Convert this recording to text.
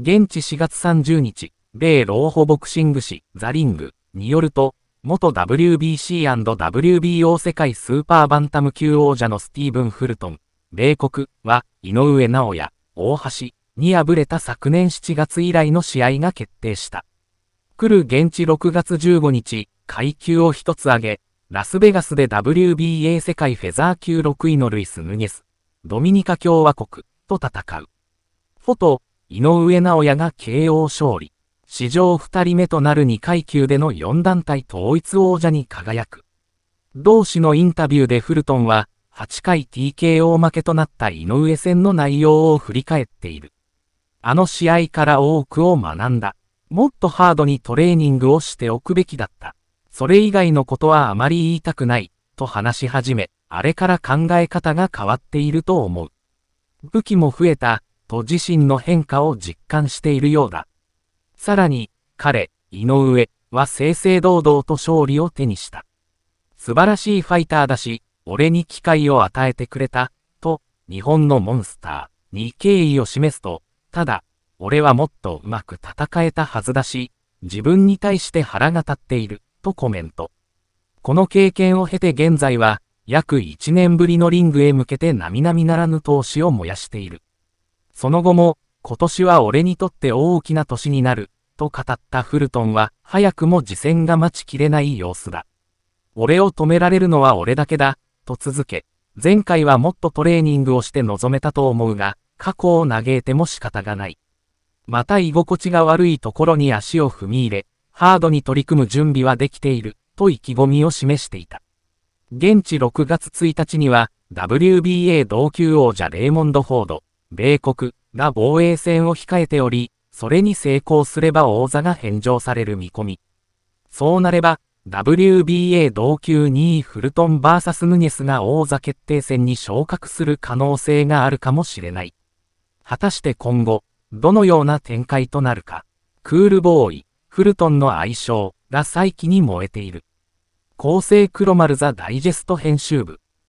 現地4月30日、米老保ボクシング誌、ザリングによると、元 WBC&WBO 世界スーパーバンタム級王者のスティーブン・フルトン、米国は井上直也、大橋に敗れた昨年7月以来の試合が決定した。来る現地6月15日、階級を一つ上げ、ラスベガスで WBA 世界フェザー級6位のルイス・ヌゲス、ドミニカ共和国と戦う。フォト、井上尚弥が KO 勝利。史上2人目となる2階級での4団体統一王者に輝く。同志のインタビューでフルトンは、8回 TKO 負けとなった井上戦の内容を振り返っている。あの試合から多くを学んだ。もっとハードにトレーニングをしておくべきだった。それ以外のことはあまり言いたくない、と話し始め、あれから考え方が変わっていると思う。武器も増えた、と自身の変化を実感しているようだ。さらに、彼、井上は正々堂々と勝利を手にした。素晴らしいファイターだし、俺に機会を与えてくれた、と、日本のモンスターに敬意を示すと、ただ、俺はもっとうまく戦えたはずだし、自分に対して腹が立っている、とコメント。この経験を経て現在は、約1年ぶりのリングへ向けて並々ならぬ闘志を燃やしている。その後も、今年は俺にとって大きな年になる、と語ったフルトンは、早くも次戦が待ちきれない様子だ。俺を止められるのは俺だけだ、と続け、前回はもっとトレーニングをして臨めたと思うが、過去を嘆いても仕方がない。また居心地が悪いところに足を踏み入れ、ハードに取り組む準備はできている、と意気込みを示していた。現地6月1日には、WBA 同級王者レイモンド・フォード、米国が防衛戦を控えており、それに成功すれば王座が返上される見込み。そうなれば、WBA 同級2位フルトン VS ヌニェスが王座決定戦に昇格する可能性があるかもしれない。果たして今後、どのような展開となるか。クールボーイ、フルトンの愛称が再起に燃えている。厚生黒丸ザダイジェスト編集部。